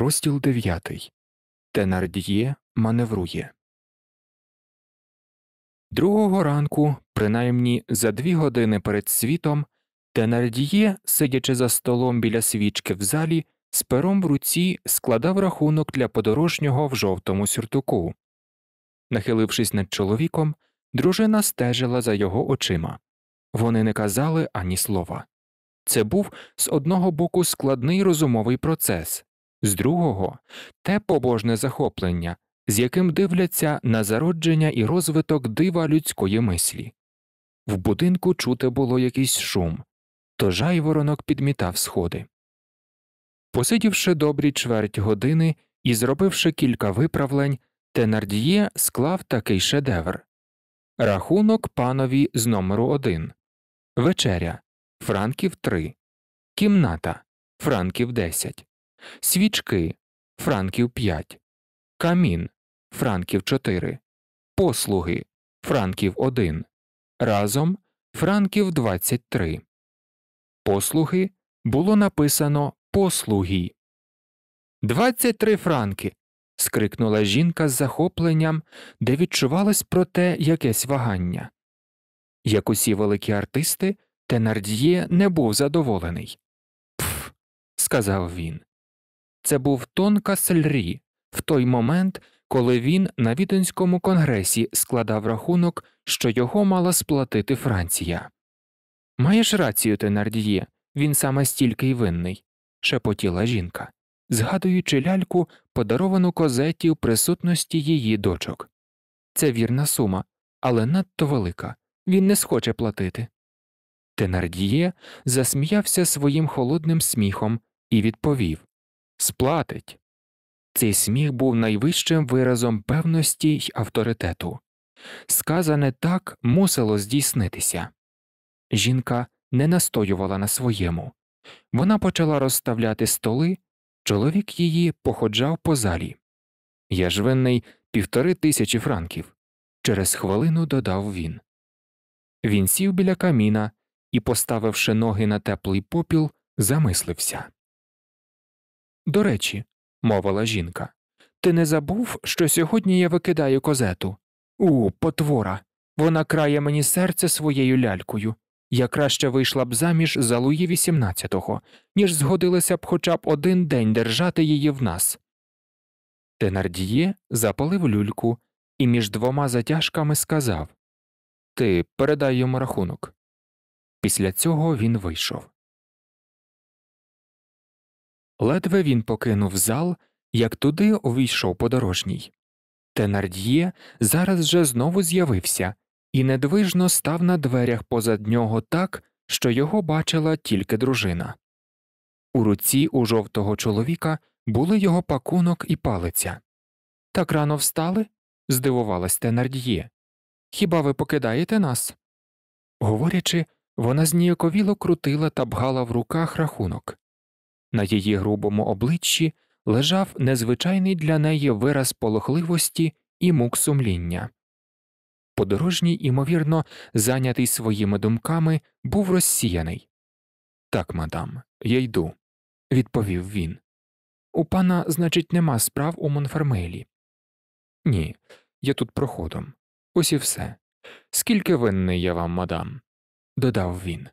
Розділ дев'ятий Тенардіє маневрує. Другого ранку, принаймні за дві години перед світом, Тенардіє, сидячи за столом біля свічки в залі, з пером в руці складав рахунок для подорожнього в жовтому сюртуку. Нахилившись над чоловіком, дружина стежила за його очима. Вони не казали ані слова. Це був з одного боку складний розумовий процес з другого те побожне захоплення, з яким дивляться на зародження і розвиток дива людської мислі. В будинку чути було якийсь шум, то жайворонок підмітав сходи. Посидівши добрі чверть години і зробивши кілька виправлень, Тенардіє склав такий шедевр Рахунок панові з номеру один, Вечеря Франків три, Кімната Франків десять свічки франків 5, камін франків 4, послуги франків 1, разом франків 23. Послуги було написано послуги. 23 франки. скрикнула жінка з захопленням, де відчувалось проте якесь вагання. Як усі великі артисти, Тенард'є не був задоволений. Пф, сказав він. Це був Тон Касельрі в той момент, коли він на Віденському конгресі складав рахунок, що його мала сплатити Франція. Маєш рацію, Тенардіє, він саме стільки й винний, шепотіла жінка, згадуючи ляльку, подаровану козеті в присутності її дочок. Це вірна сума, але надто велика. Він не схоче платити. Тенардіє засміявся своїм холодним сміхом і відповів сплатить. Цей сміх був найвищим виразом певності й авторитету. Сказане так мусило здійснитися. Жінка не настоювала на своєму. Вона почала розставляти столи, чоловік її походжав по залі. Я ж винний півтори тисячі франків. Через хвилину додав він. Він сів біля каміна і, поставивши ноги на теплий попіл, замислився. До речі, мовила жінка, ти не забув, що сьогодні я викидаю козету? У, потвора. Вона крає мені серце своєю лялькою. Я краще вийшла б заміж за Луї XVIII, ніж згодилася б хоча б один день держати її в нас. Тенардіє запалив люльку і між двома затяжками сказав Ти передай йому рахунок. Після цього він вийшов. Ледве він покинув зал, як туди увійшов подорожній. Тенард'є зараз же знову з'явився і недвижно став на дверях позад нього так, що його бачила тільки дружина. У руці у жовтого чоловіка були його пакунок і палиця. Так рано встали? здивувалась тенардьє. Хіба ви покидаєте нас? Говорячи, вона зніяковіло крутила та бгала в руках рахунок. На її грубому обличчі лежав незвичайний для неї вираз полохливості і мук сумління. Подорожній, імовірно, зайнятий своїми думками, був розсіяний. Так, мадам, я йду, відповів він. У пана, значить, нема справ у Монфермелі. Ні, я тут проходом. Ось і все. Скільки винний я вам, мадам, додав він.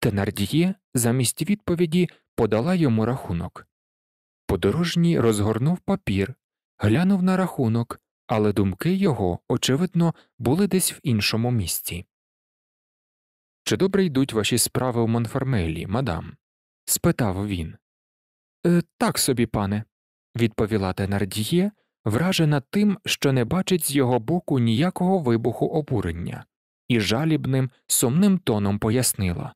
Тенардіє замість відповіді подала йому рахунок. Подорожній розгорнув папір, глянув на рахунок, але думки його, очевидно, були десь в іншому місці. Чи добре йдуть ваші справи у Монфермелі, мадам? спитав він. «Е, Так собі, пане, відповіла Тенардіє, вражена тим, що не бачить з його боку ніякого вибуху обурення, і жалібним, сумним тоном пояснила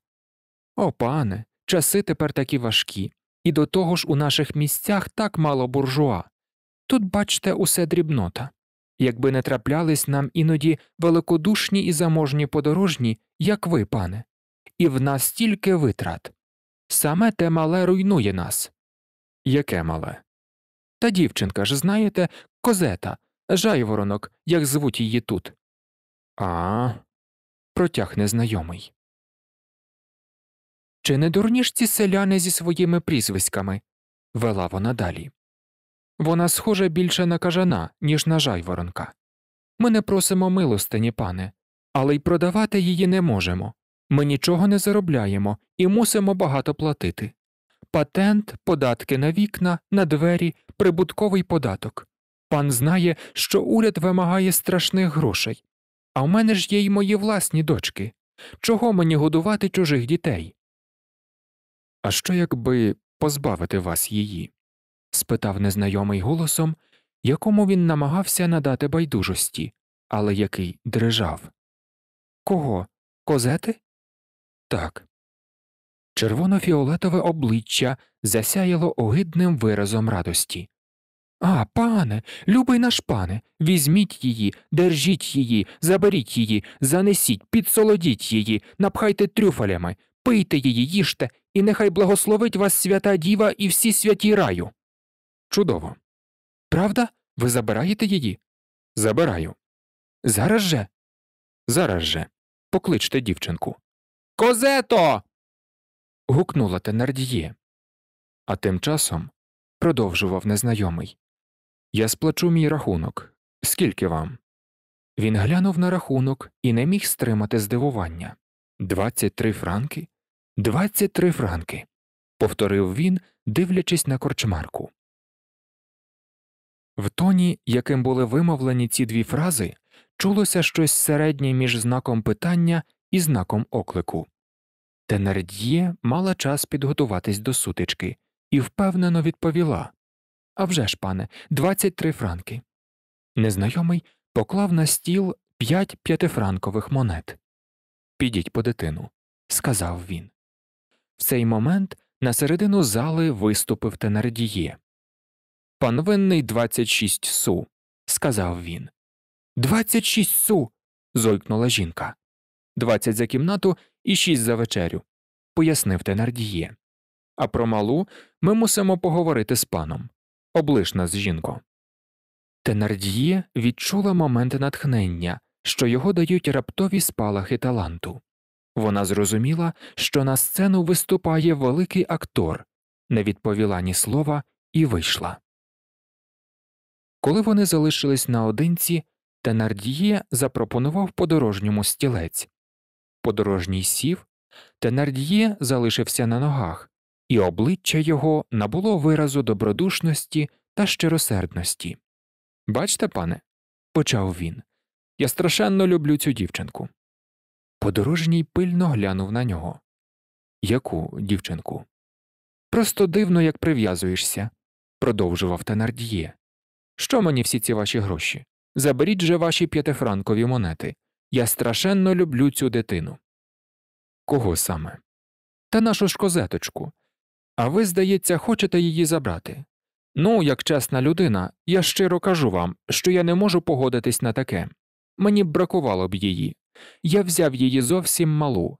О, пане, Часи тепер такі важкі, і до того ж у наших місцях так мало буржуа. Тут, бачте, усе дрібнота. Якби не траплялись нам іноді великодушні і заможні подорожні, як ви, пане, і в нас тільки витрат. Саме те мале руйнує нас. Яке мале? Та дівчинка ж, знаєте, козета, жайворонок, як звуть її тут. А. протяг незнайомий. Чи не дурні ж ці селяни зі своїми прізвиськами? вела вона далі. Вона схожа більше на кажана, ніж на жайворонка. Ми не просимо милостині, пане, але й продавати її не можемо. Ми нічого не заробляємо і мусимо багато платити. Патент, податки на вікна, на двері, прибутковий податок. Пан знає, що уряд вимагає страшних грошей. А в мене ж є й мої власні дочки. Чого мені годувати чужих дітей? А що якби позбавити вас її? спитав незнайомий голосом, якому він намагався надати байдужості, але який дрижав. Кого? Козети? Так. Червоно-фіолетове обличчя засяяло огидним виразом радості. А, пане, любий наш пане, візьміть її, держіть її, заберіть її, занесіть, підсолодіть її, напхайте трюфалями, пийте її, їжте і нехай благословить вас свята діва і всі святі раю. Чудово. Правда? Ви забираєте її? Забираю. Зараз же. Зараз же. Покличте дівчинку. Козето. гукнула Тенардіє. А тим часом продовжував незнайомий. Я сплачу мій рахунок. Скільки вам? Він глянув на рахунок і не міг стримати здивування. Двадцять три франки? Двадцять три франки, повторив він, дивлячись на корчмарку. В тоні, яким були вимовлені ці дві фрази, чулося щось середнє між знаком питання і знаком оклику. Тенард'є мала час підготуватись до сутички і впевнено відповіла «А вже ж, пане, 23 франки. Незнайомий поклав на стіл п'ять п'ятифранкових монет. Підіть по дитину, сказав він. В цей момент на середину зали виступив Тенардіє. Панвинний винний 26 су, сказав він. 26 су. зойкнула жінка. 20 за кімнату і 6 за вечерю, пояснив Тенардіє. А про малу ми мусимо поговорити з паном. Облиш нас, жінко. Тенардіє відчула момент натхнення, що його дають раптові спалахи таланту. Вона зрозуміла, що на сцену виступає великий актор, не відповіла ні слова і вийшла. Коли вони залишились наодинці, Тенардіє запропонував подорожньому стілець. Подорожній сів, Тенардіє залишився на ногах, і обличчя його набуло виразу добродушності та щиросердності. Бачте, пане, почав він, я страшенно люблю цю дівчинку. Подорожній пильно глянув на нього. Яку дівчинку? Просто дивно, як прив'язуєшся, продовжував Тенардіє. Що мені всі ці ваші гроші? Заберіть же ваші п'ятифранкові монети. Я страшенно люблю цю дитину. Кого саме? Та нашу ж козеточку. А ви, здається, хочете її забрати. Ну, як чесна людина, я щиро кажу вам, що я не можу погодитись на таке. Мені б бракувало б її, я взяв її зовсім малу.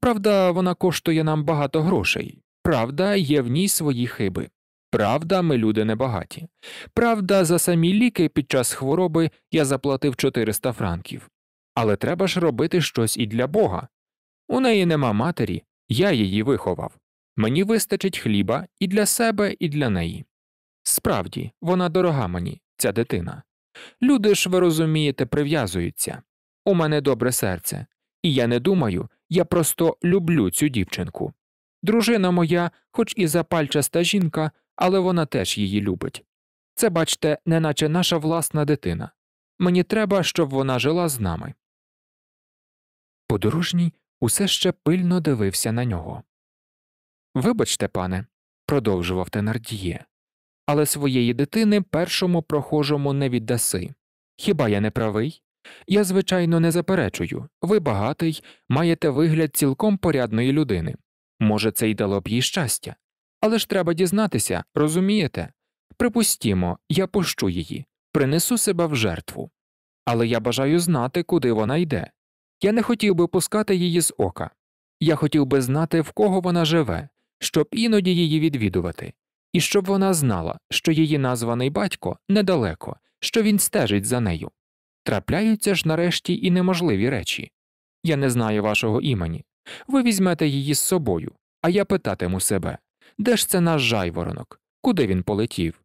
Правда, вона коштує нам багато грошей, правда, є в ній свої хиби. Правда, ми люди небагаті. Правда, за самі ліки під час хвороби я заплатив 400 франків. Але треба ж робити щось і для Бога. У неї нема матері, я її виховав. Мені вистачить хліба і для себе, і для неї. Справді, вона дорога мені, ця дитина. Люди ж, ви розумієте, прив'язуються у мене добре серце, і я не думаю, я просто люблю цю дівчинку. Дружина моя, хоч і запальчаста жінка, але вона теж її любить. Це, бачте, неначе наша власна дитина. Мені треба, щоб вона жила з нами. Подорожній усе ще пильно дивився на нього. Вибачте, пане, продовжував Тенардіє, але своєї дитини першому прохожому не віддаси. Хіба я не правий? Я, звичайно, не заперечую ви багатий, маєте вигляд цілком порядної людини. Може, це й дало б їй щастя. Але ж треба дізнатися, розумієте? Припустімо, я пущу її, принесу себе в жертву. Але я бажаю знати, куди вона йде. Я не хотів би пускати її з ока. Я хотів би знати, в кого вона живе, щоб іноді її відвідувати, і щоб вона знала, що її названий батько недалеко, що він стежить за нею. Трапляються ж нарешті і неможливі речі. Я не знаю вашого імені. Ви візьмете її з собою, а я питатиму себе де ж це наш жайворонок, куди він полетів?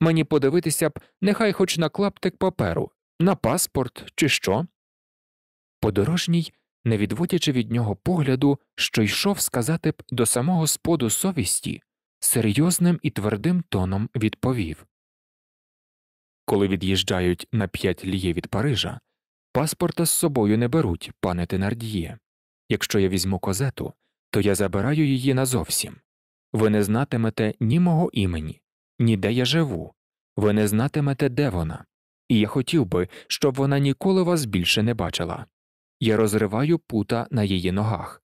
Мені подивитися б, нехай хоч на клаптик паперу, на паспорт чи що. Подорожній, не відводячи від нього погляду, що йшов сказати б до самого споду совісті, серйозним і твердим тоном відповів коли від'їжджають на п'ять ліє від Парижа, паспорта з собою не беруть, пане Тенардіє. Якщо я візьму козету, то я забираю її назовсім. Ви не знатимете ні мого імені, ні де я живу, ви не знатимете, де вона, і я хотів би, щоб вона ніколи вас більше не бачила. Я розриваю пута на її ногах,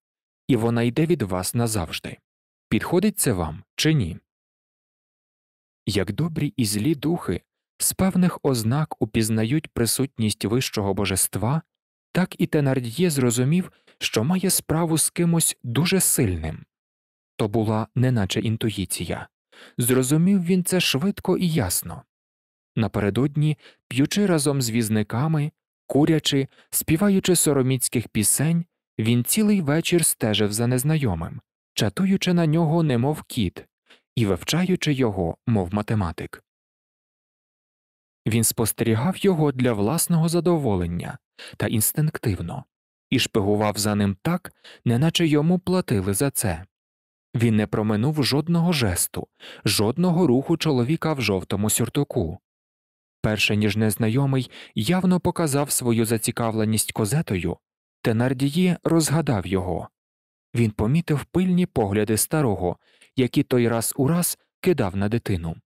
і вона йде від вас назавжди. Підходить це вам чи ні? Як добрі і злі духи з певних ознак упізнають присутність вищого божества, так і тенардьє зрозумів, що має справу з кимось дуже сильним то була неначе інтуїція. Зрозумів він це швидко і ясно. Напередодні, п'ючи разом з візниками, курячи, співаючи сороміцьких пісень, він цілий вечір стежив за незнайомим, чатуючи на нього, немов кіт, і вивчаючи його, мов математик. Він спостерігав його для власного задоволення та інстинктивно і шпигував за ним так, неначе йому платили за це. Він не проминув жодного жесту, жодного руху чоловіка в жовтому сюртуку. Перше ніж незнайомий явно показав свою зацікавленість козетою, Тенардії розгадав його. Він помітив пильні погляди старого, які той раз у раз кидав на дитину.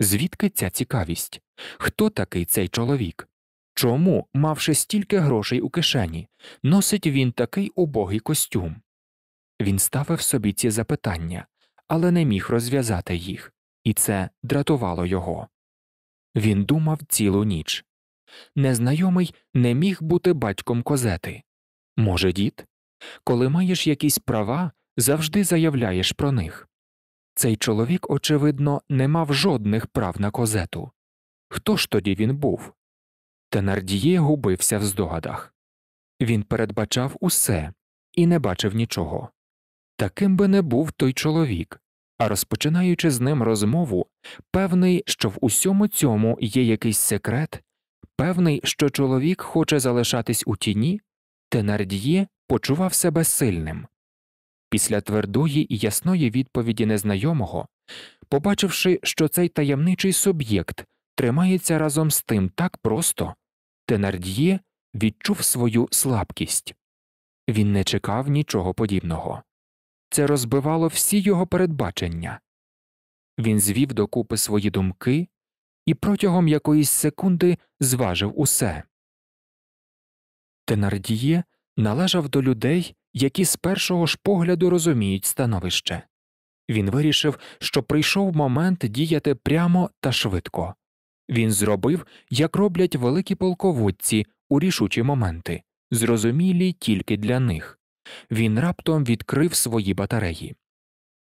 Звідки ця цікавість? Хто такий цей чоловік? Чому, мавши стільки грошей у кишені, носить він такий убогий костюм? Він ставив собі ці запитання, але не міг розв'язати їх, і це дратувало його. Він думав цілу ніч. Незнайомий не міг бути батьком козети. Може, дід? Коли маєш якісь права, завжди заявляєш про них. Цей чоловік, очевидно, не мав жодних прав на козету. Хто ж тоді він був? Тенардіє губився в здогадах. Він передбачав усе і не бачив нічого. Таким би не був той чоловік, а розпочинаючи з ним розмову, певний, що в усьому цьому є якийсь секрет, певний, що чоловік хоче залишатись у тіні, Тенардіє почував себе сильним, Після твердої і ясної відповіді незнайомого, побачивши, що цей таємничий суб'єкт тримається разом з тим так просто, Тенард'є відчув свою слабкість він не чекав нічого подібного. Це розбивало всі його передбачення. Він звів докупи свої думки і протягом якоїсь секунди зважив усе. Тенардіє належав до людей, які з першого ж погляду розуміють становище. Він вирішив, що прийшов момент діяти прямо та швидко. Він зробив, як роблять великі полководці у рішучі моменти, зрозумілі тільки для них. Він раптом відкрив свої батареї.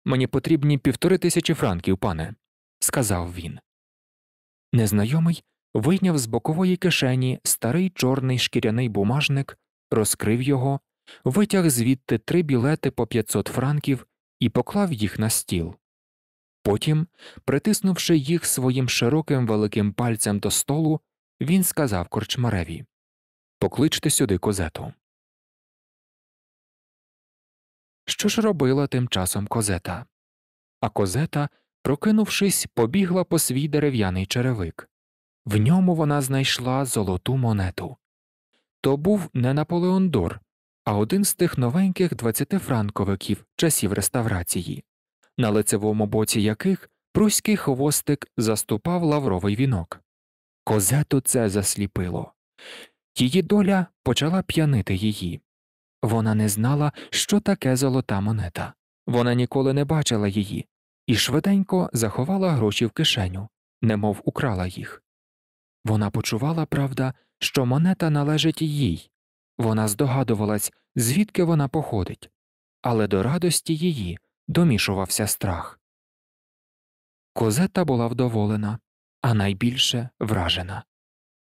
Мені потрібні півтори тисячі франків, пане, сказав він. Незнайомий вийняв з бокової кишені старий чорний шкіряний бумажник, розкрив його витяг звідти три білети по 500 франків і поклав їх на стіл. Потім, притиснувши їх своїм широким великим пальцем до столу, він сказав корчмареві Покличте сюди козету. Що ж робила тим часом козета? А козета, прокинувшись, побігла по свій дерев'яний черевик. В ньому вона знайшла золоту монету. То був не Наполеон Дор а один з тих новеньких 20-франковиків часів реставрації, на лицевому боці яких пруський хвостик заступав лавровий вінок. Козету це засліпило. Її доля почала п'янити її. Вона не знала, що таке золота монета, вона ніколи не бачила її, і швиденько заховала гроші в кишеню, немов украла їх. Вона почувала, правда, що монета належить їй, вона здогадувалась, звідки вона походить, але до радості її домішувався страх. Козета була вдоволена, а найбільше вражена.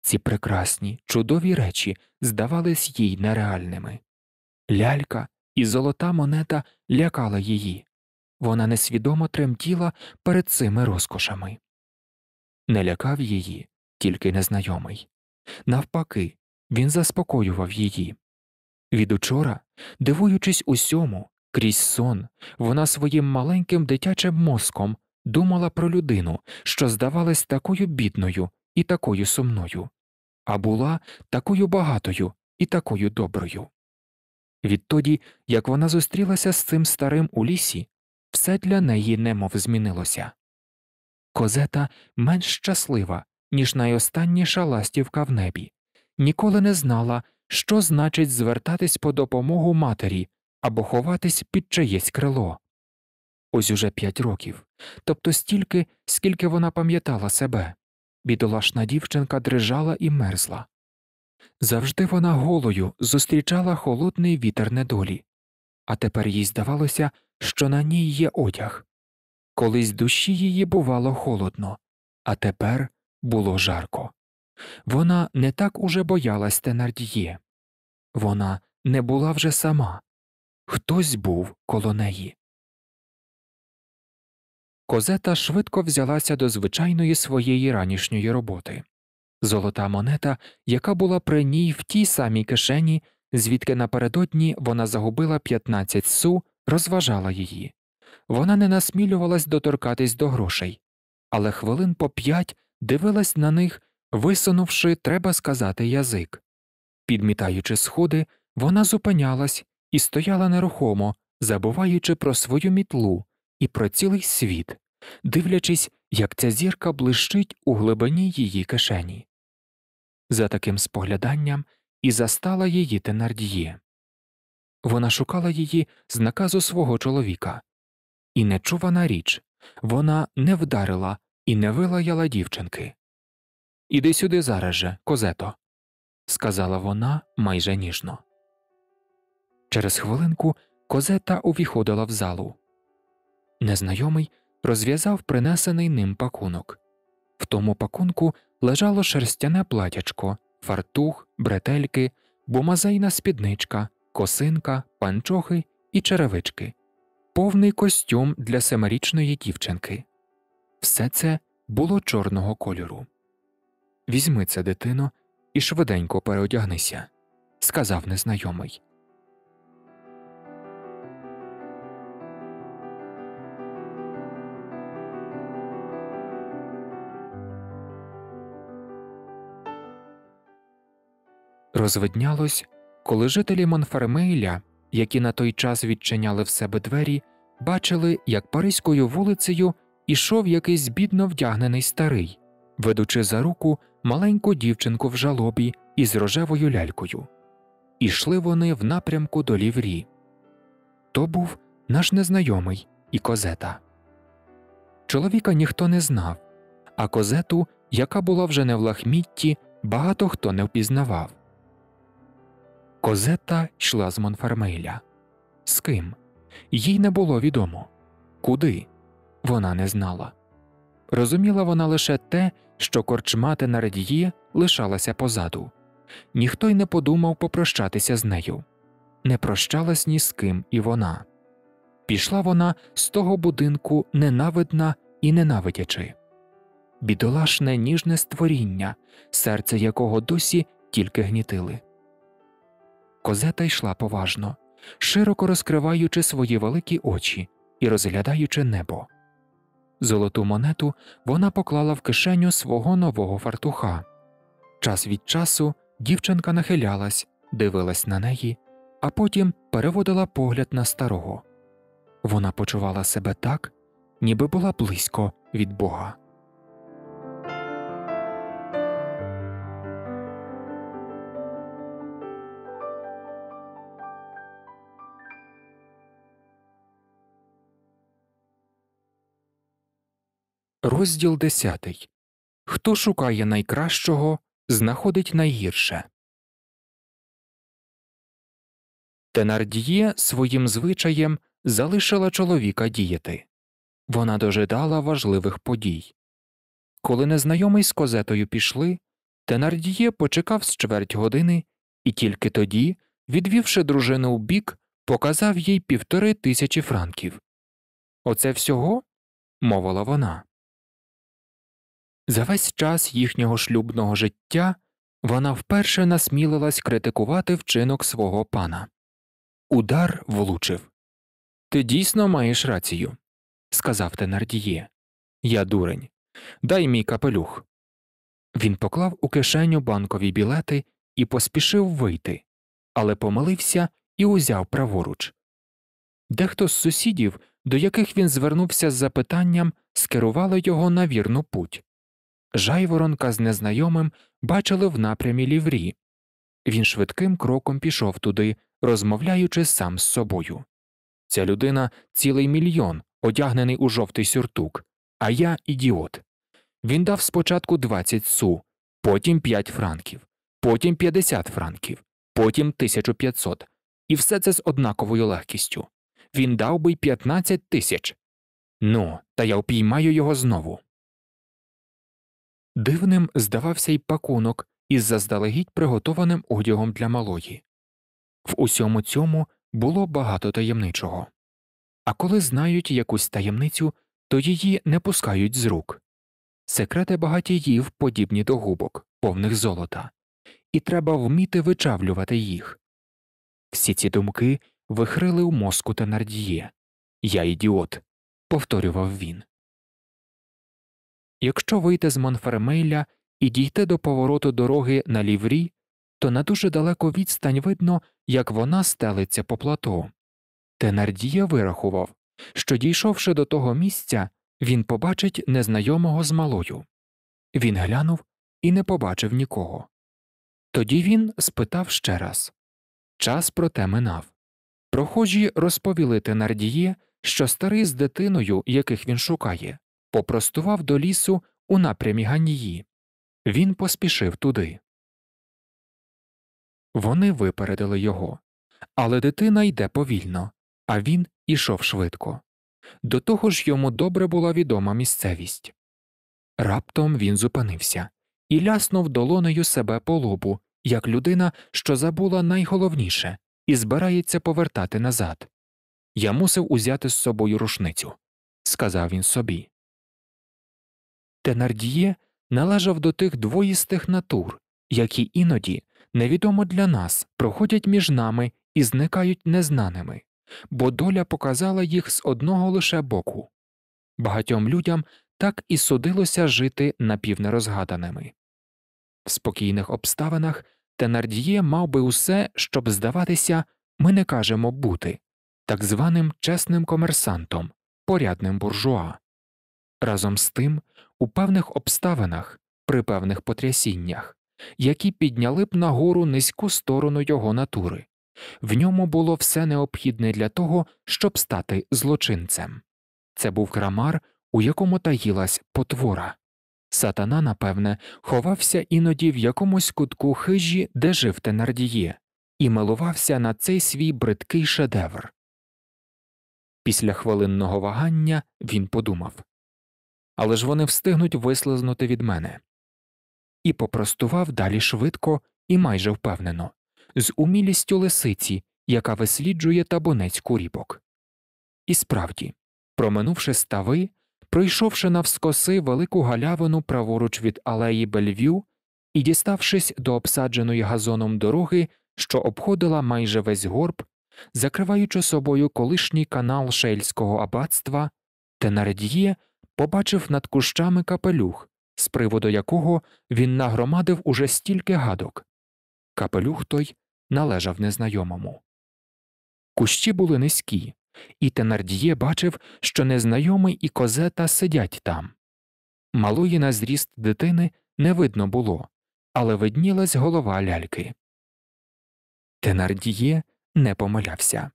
Ці прекрасні, чудові речі здавались їй нереальними. Лялька і золота монета лякала її. Вона несвідомо тремтіла перед цими розкошами. Не лякав її тільки незнайомий. Навпаки, він заспокоював її. Від учора, дивуючись усьому, крізь сон, вона своїм маленьким дитячим мозком думала про людину, що здавалась такою бідною і такою сумною, а була такою багатою і такою доброю. Відтоді, як вона зустрілася з цим старим у лісі, все для неї немов змінилося. Козета менш щаслива, ніж найостанніша ластівка в небі ніколи не знала, що значить звертатись по допомогу матері або ховатись під чиєсь крило. Ось уже п'ять років, тобто стільки, скільки вона пам'ятала себе. Бідолашна дівчинка дрижала і мерзла. Завжди вона голою зустрічала холодний вітер недолі, а тепер їй здавалося, що на ній є одяг. Колись душі її бувало холодно, а тепер було жарко. Вона не так уже боялась Тенардіє. Вона не була вже сама. Хтось був коло неї. Козета швидко взялася до звичайної своєї ранішньої роботи. Золота монета, яка була при ній в тій самій кишені, звідки напередодні вона загубила 15 су, розважала її. Вона не насмілювалась доторкатись до грошей, але хвилин по п'ять дивилась на них Висунувши, треба сказати язик. Підмітаючи сходи, вона зупинялась і стояла нерухомо, забуваючи про свою мітлу і про цілий світ, дивлячись, як ця зірка блищить у глибині її кишені. За таким спогляданням і застала її Тенардіє. Вона шукала її з наказу свого чоловіка. І нечувана річ вона не вдарила і не вилаяла дівчинки. Іди сюди зараз же, козето, сказала вона майже ніжно. Через хвилинку козета увіходила в залу. Незнайомий розв'язав принесений ним пакунок. В тому пакунку лежало шерстяне платячко, фартух, бретельки, бумазейна спідничка, косинка, панчохи і черевички, повний костюм для семирічної дівчинки. Все це було чорного кольору. Візьми це дитино і швиденько переодягнися, сказав незнайомий. Розвиднялось, коли жителі Монфермейля, які на той час відчиняли в себе двері, бачили, як паризькою вулицею ішов якийсь бідно вдягнений старий, ведучи за руку маленьку дівчинку в жалобі із рожевою лялькою. Ішли вони в напрямку до ліврі. То був наш незнайомий і козета. Чоловіка ніхто не знав, а козету, яка була вже не в лахмітті, багато хто не впізнавав. Козета йшла з Монфармейля. З ким? Їй не було відомо. Куди? Вона не знала. Розуміла вона лише те, що корчмати на радії лишалася позаду. Ніхто й не подумав попрощатися з нею, не прощалась ні з ким і вона. Пішла вона з того будинку ненавидна і ненавидячи, бідолашне ніжне створіння, серце якого досі тільки гнітили. Козета йшла поважно, широко розкриваючи свої великі очі і розглядаючи небо. Золоту монету вона поклала в кишеню свого нового фартуха. Час від часу дівчинка нахилялась, дивилась на неї, а потім переводила погляд на старого. Вона почувала себе так, ніби була близько від Бога. Розділ десятий Хто шукає найкращого, знаходить найгірше. Тенардіє своїм звичаєм залишила чоловіка діяти. Вона дожидала важливих подій. Коли незнайомий з козетою пішли, Тенардіє почекав з чверть години і тільки тоді, відвівши дружину у бік, показав їй півтори тисячі франків. Оце всього? мовила вона. За весь час їхнього шлюбного життя вона вперше насмілилась критикувати вчинок свого пана. Удар влучив Ти дійсно маєш рацію, сказав Тенардіє. Я дурень. Дай мій капелюх. Він поклав у кишеню банкові білети і поспішив вийти, але помилився і узяв праворуч. Дехто з сусідів, до яких він звернувся з запитанням, скерували його на вірну путь жайворонка з незнайомим бачили в напрямі ліврі. Він швидким кроком пішов туди, розмовляючи сам з собою. Ця людина цілий мільйон, одягнений у жовтий сюртук, а я ідіот. Він дав спочатку 20 су, потім 5 франків, потім 50 франків, потім 1500. І все це з однаковою легкістю. Він дав би 15 тисяч. Ну, та я впіймаю його знову. Дивним здавався й пакунок із заздалегідь приготованим одягом для малої. В усьому цьому було багато таємничого. А коли знають якусь таємницю, то її не пускають з рук. Секрети багатіїв подібні до губок, повних золота, і треба вміти вичавлювати їх. Всі ці думки вихрили у мозку Тенардіє. Я ідіот, повторював він. Якщо вийти з Монфермейля і дійти до повороту дороги на ліврі, то на дуже далеку відстань видно, як вона стелиться по плато. Тенардія вирахував, що, дійшовши до того місця, він побачить незнайомого з малою. Він глянув і не побачив нікого. Тоді він спитав ще раз час проте минав. Прохожі розповіли Тенардіє, що старий з дитиною, яких він шукає, попростував до лісу у напрямі Ганії. Він поспішив туди. Вони випередили його. Але дитина йде повільно, а він ішов швидко. До того ж йому добре була відома місцевість. Раптом він зупинився і ляснув долонею себе по лобу, як людина, що забула найголовніше, і збирається повертати назад. Я мусив узяти з собою рушницю, сказав він собі. Тенардіє належав до тих двоїстих натур, які іноді невідомо для нас проходять між нами і зникають незнаними, бо доля показала їх з одного лише боку. Багатьом людям так і судилося жити напівнерозгаданими. В спокійних обставинах Тенардіє мав би усе, щоб здаватися, ми не кажемо бути так званим чесним комерсантом, порядним буржуа. Разом з тим у певних обставинах, при певних потрясіннях, які підняли б нагору низьку сторону його натури. В ньому було все необхідне для того, щоб стати злочинцем. Це був крамар, у якому таїлась потвора. Сатана, напевне, ховався іноді в якомусь кутку хижі, де жив Тенардіє, і милувався на цей свій бридкий шедевр. Після хвилинного вагання він подумав але ж вони встигнуть вислизнути від мене. І попростував далі швидко і майже впевнено, з умілістю лисиці, яка висліджує табунець курібок. І справді, проминувши стави, пройшовши навскоси велику галявину праворуч від алеї Бельвю і діставшись до обсадженої газоном дороги, що обходила майже весь горб, закриваючи собою колишній канал шельського аббатства, Тенардіє побачив над кущами капелюх, з приводу якого він нагромадив уже стільки гадок. Капелюх той належав незнайомому. Кущі були низькі, і Тенардіє бачив, що незнайомий і козета сидять там. Малої на зріст дитини не видно було, але виднілась голова ляльки. Тенардіє не помилявся.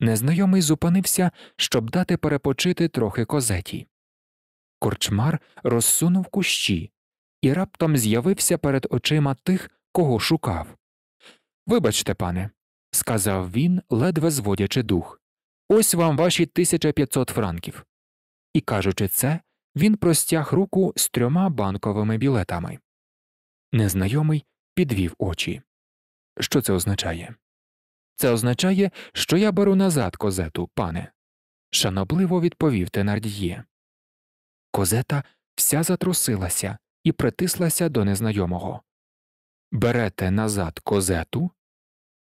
Незнайомий зупинився, щоб дати перепочити трохи козеті. Корчмар розсунув кущі і раптом з'явився перед очима тих, кого шукав. Вибачте, пане, сказав він, ледве зводячи дух, ось вам ваші 1500 франків. І, кажучи це, він простяг руку з трьома банковими білетами. Незнайомий підвів очі. Що це означає? Це означає, що я беру назад козету, пане, шанобливо відповів Тенардіє. Козета вся затрусилася і притислася до незнайомого. Берете назад козету?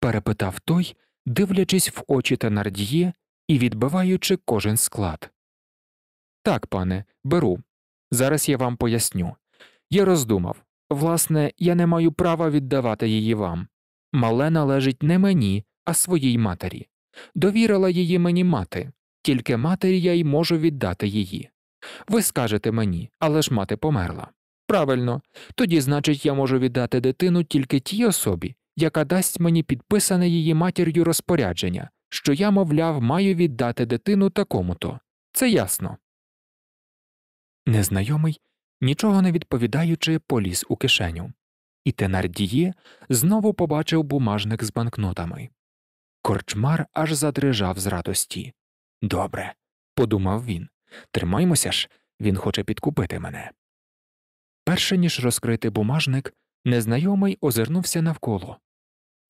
перепитав той, дивлячись в очі Тенардіє і відбиваючи кожен склад. Так, пане, беру. Зараз я вам поясню. Я роздумав власне, я не маю права віддавати її вам. Мале належить не мені, а своїй матері. Довірила її мені мати, тільки матері я й можу віддати її. Ви скажете мені, але ж мати померла. Правильно, тоді, значить, я можу віддати дитину тільки тій особі, яка дасть мені підписане її матір'ю розпорядження, що я, мовляв, маю віддати дитину такому то. Це ясно. Незнайомий, нічого не відповідаючи, поліз у кишеню, і Тенардіє знову побачив бумажник з банкнотами. Корчмар аж задрижав з радості. Добре, подумав він. Тримаймося ж, він хоче підкупити мене. Перше ніж розкрити бумажник, незнайомий озирнувся навколо.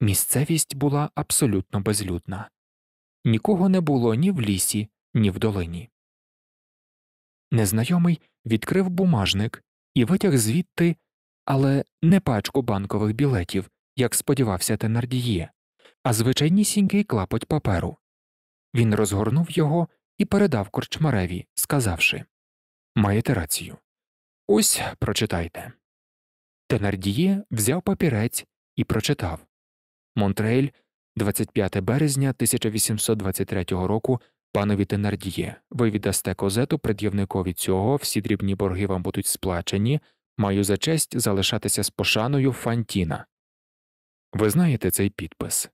Місцевість була абсолютно безлюдна. Нікого не було ні в лісі, ні в долині. Незнайомий відкрив бумажник і витяг звідти, але не пачку банкових білетів, як сподівався Тенардіє, а звичайнісінький клапоть паперу. Він розгорнув його і передав корчмареві, сказавши Маєте рацію. Ось прочитайте. Тенардіє взяв папірець і прочитав Монтрейль, 25 березня 1823 року. Панові Тенардіє, ви віддасте козету пред'явникові цього, всі дрібні борги вам будуть сплачені, маю за честь залишатися з пошаною Фантіна. Ви знаєте цей підпис?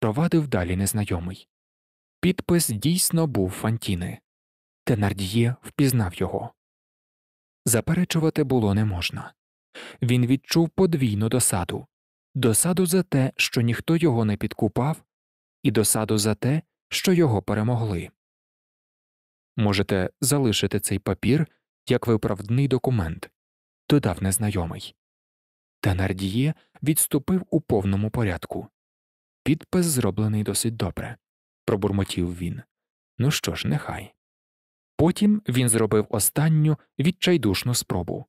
Провадив далі незнайомий. Підпис дійсно був Фантіни. Тенардіє впізнав його. Заперечувати було не можна. Він відчув подвійну досаду досаду за те, що ніхто його не підкупав, і досаду за те, що його перемогли. Можете залишити цей папір як виправдний документ, додав незнайомий. Тенардіє відступив у повному порядку. Підпис зроблений досить добре пробурмотів він. Ну що ж, нехай. Потім він зробив останню відчайдушну спробу.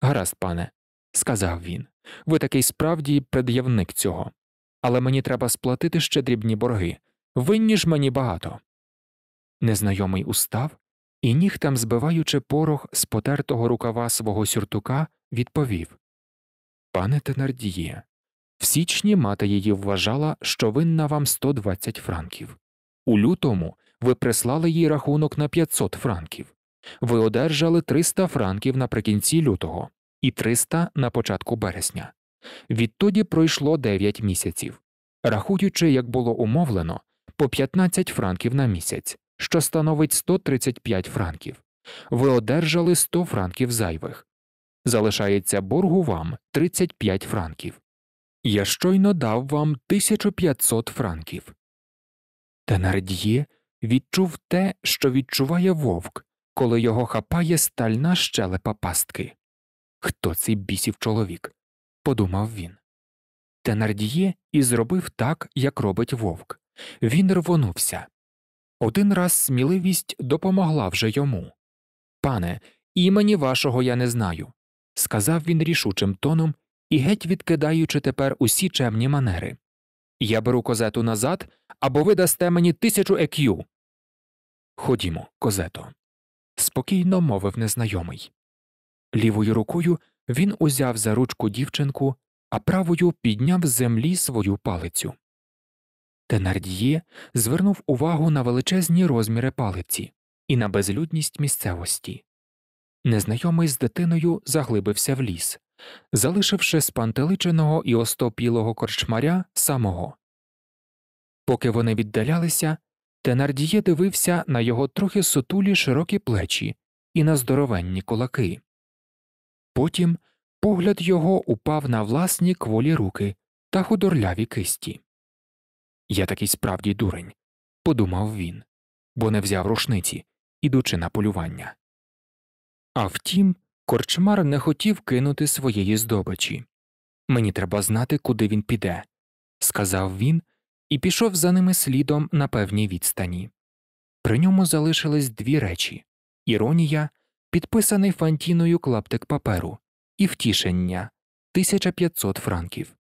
Гаразд, пане, сказав він, ви такий справді пред'явник цього, але мені треба сплатити ще дрібні борги. Винні ж мені багато. Незнайомий устав, і нігтем, збиваючи порох з потертого рукава свого сюртука, відповів Пане Тенардіє, в січні мати її вважала, що винна вам 120 франків. У лютому ви прислали їй рахунок на 500 франків. Ви одержали 300 франків наприкінці лютого і 300 на початку березня. Відтоді пройшло 9 місяців, рахуючи, як було умовлено, по 15 франків на місяць, що становить 135 франків. Ви одержали 100 франків зайвих. Залишається боргу вам 35 франків. Я щойно дав вам 1500 франків. Тенард'є відчув те, що відчуває вовк, коли його хапає стальна щелепа пастки. Хто цей бісів чоловік? подумав він. Тенард'є і зробив так, як робить вовк. Він рвонувся. Один раз сміливість допомогла вже йому. Пане, імені вашого я не знаю, сказав він рішучим тоном і геть відкидаючи тепер усі чемні манери. Я беру козету назад або ви дасте мені тисячу екю. Ходімо, козето, спокійно мовив незнайомий. Лівою рукою він узяв за ручку дівчинку, а правою підняв з землі свою палицю. Тенардіє звернув увагу на величезні розміри палиці і на безлюдність місцевості. Незнайомий з дитиною заглибився в ліс, залишивши спантеличеного і остопілого корчмаря самого. Поки вони віддалялися, Тенардіє дивився на його трохи сутулі широкі плечі і на здоровенні кулаки. Потім погляд його упав на власні кволі руки та худорляві кисті. Я такий справді дурень, подумав він, бо не взяв рушниці, ідучи на полювання. А втім, Корчмар не хотів кинути своєї здобичі. Мені треба знати, куди він піде, сказав він і пішов за ними слідом на певній відстані. При ньому залишились дві речі іронія, підписаний фантіною клаптик паперу, і втішення 1500 франків.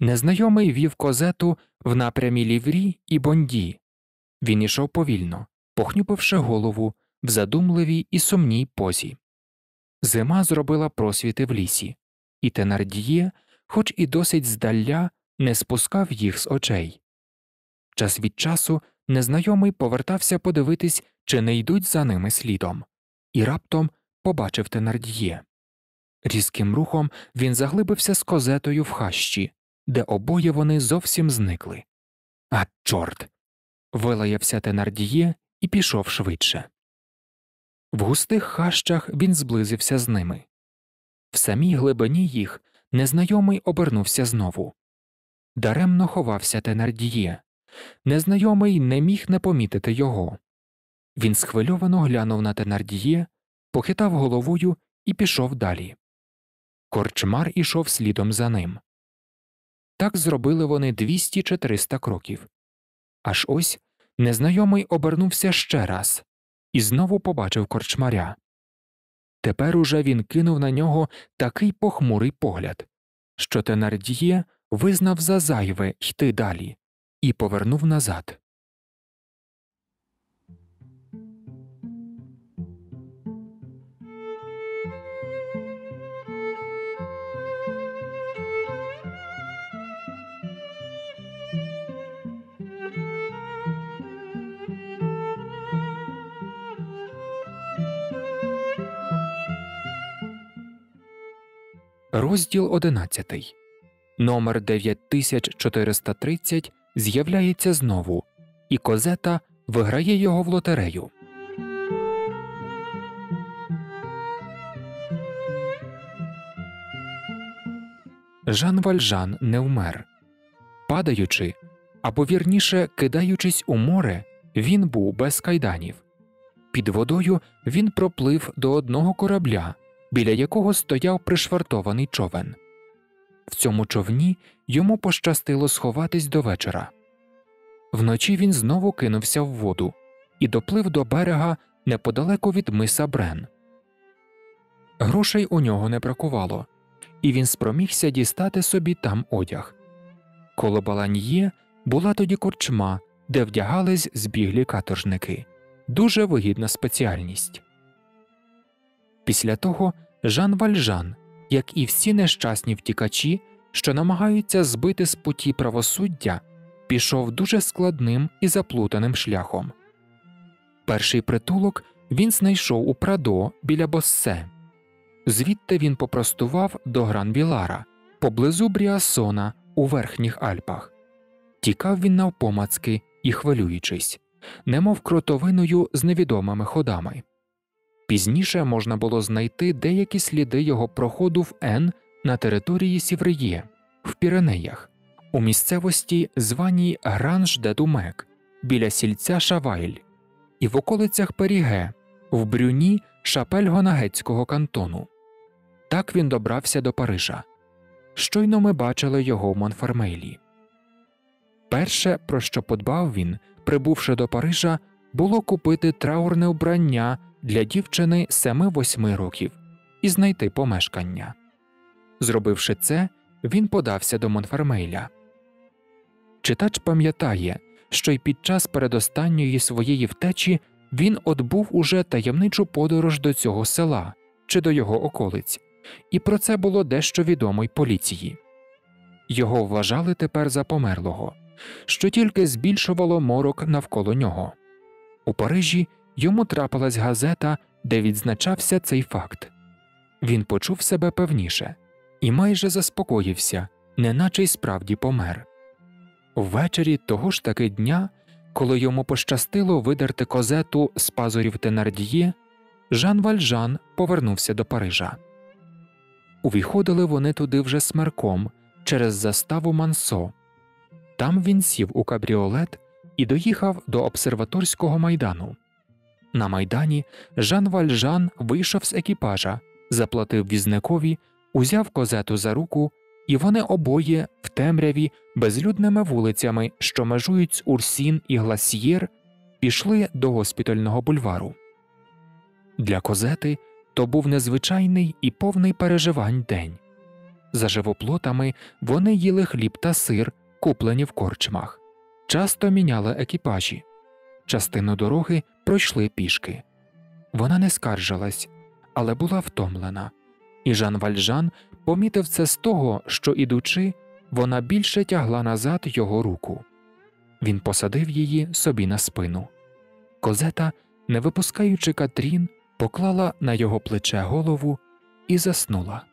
Незнайомий вів козету в напрямі ліврі і бонді. Він ішов повільно, похнюпивши голову в задумливій і сумній позі. Зима зробила просвіти в лісі, і Тенардіє, хоч і досить здаля, не спускав їх з очей. Час від часу незнайомий повертався подивитись, чи не йдуть за ними слідом, і раптом побачив Тенардіє. Різким рухом він заглибився з козетою в хащі, де обоє вони зовсім зникли. А чорт. вилаявся Тенардіє і пішов швидше. В густих хащах він зблизився з ними. В самій глибині їх незнайомий обернувся знову. Даремно ховався Тенардіє. Незнайомий не міг не помітити його. Він схвильовано глянув на Тенардіє, похитав головою і пішов далі. Корчмар ішов слідом за ним. Так зробили вони 200 чи 300 кроків. Аж ось незнайомий обернувся ще раз і знову побачив корчмаря. Тепер уже він кинув на нього такий похмурий погляд, що Тенардіє визнав за зайве йти далі і повернув назад. Розділ 11. Номер 9430 з'являється знову, і Козета виграє його в лотерею. Жан Вальжан не вмер. Падаючи, або вірніше кидаючись у море, він був без кайданів. Під водою він проплив до одного корабля, біля якого стояв пришвартований човен. В цьому човні йому пощастило сховатись до вечора. Вночі він знову кинувся в воду і доплив до берега неподалеку від миса Брен. Грошей у нього не бракувало, і він спромігся дістати собі там одяг. Коло Баланьє була тоді корчма, де вдягались збіглі каторжники дуже вигідна спеціальність. Після того Жан Вальжан, як і всі нещасні втікачі, що намагаються збити з путі правосуддя, пішов дуже складним і заплутаним шляхом. Перший притулок він знайшов у Прадо біля Боссе, звідти він попростував до Гран-Вілара, поблизу Бріасона у Верхніх Альпах. Тікав він навпомацки і хвилюючись, немов кротовиною з невідомими ходами. Пізніше можна було знайти деякі сліди його проходу в Н на території Сівриє в Піренеях, у місцевості званій Гранж де Думек біля сільця Шавайль і в околицях Періге в брюні Шапельгонагецького кантону. Так він добрався до Парижа. Щойно ми бачили його в Монфермейлі. Перше, про що подбав він, прибувши до Парижа, було купити траурне вбрання для дівчини 7-8 років і знайти помешкання. Зробивши це, він подався до Монфермейля. Читач пам'ятає, що й під час передостанньої своєї втечі він отбув уже таємничу подорож до цього села чи до його околиць, і про це було дещо відомо й поліції. Його вважали тепер за померлого, що тільки збільшувало морок навколо нього. У Парижі йому трапилась газета, де відзначався цей факт. Він почув себе певніше і майже заспокоївся, неначе й справді помер. Ввечері того ж таки дня, коли йому пощастило видерти козету з пазурів Тенардії, Жан Вальжан повернувся до Парижа. Увіходили вони туди вже смерком через заставу Мансо. Там він сів у кабріолет і доїхав до обсерваторського майдану. На майдані Жан Вальжан вийшов з екіпажа, заплатив візникові, узяв козету за руку, і вони обоє в темряві, безлюдними вулицями, що межують з Урсін і Гласьєр, пішли до госпітального бульвару. Для козети то був незвичайний і повний переживань день. За живоплотами вони їли хліб та сир, куплені в корчмах, часто міняли екіпажі частину дороги пройшли пішки. Вона не скаржилась, але була втомлена, і Жан Вальжан помітив це з того, що, ідучи, вона більше тягла назад його руку. Він посадив її собі на спину. Козета, не випускаючи Катрін, поклала на його плече голову і заснула.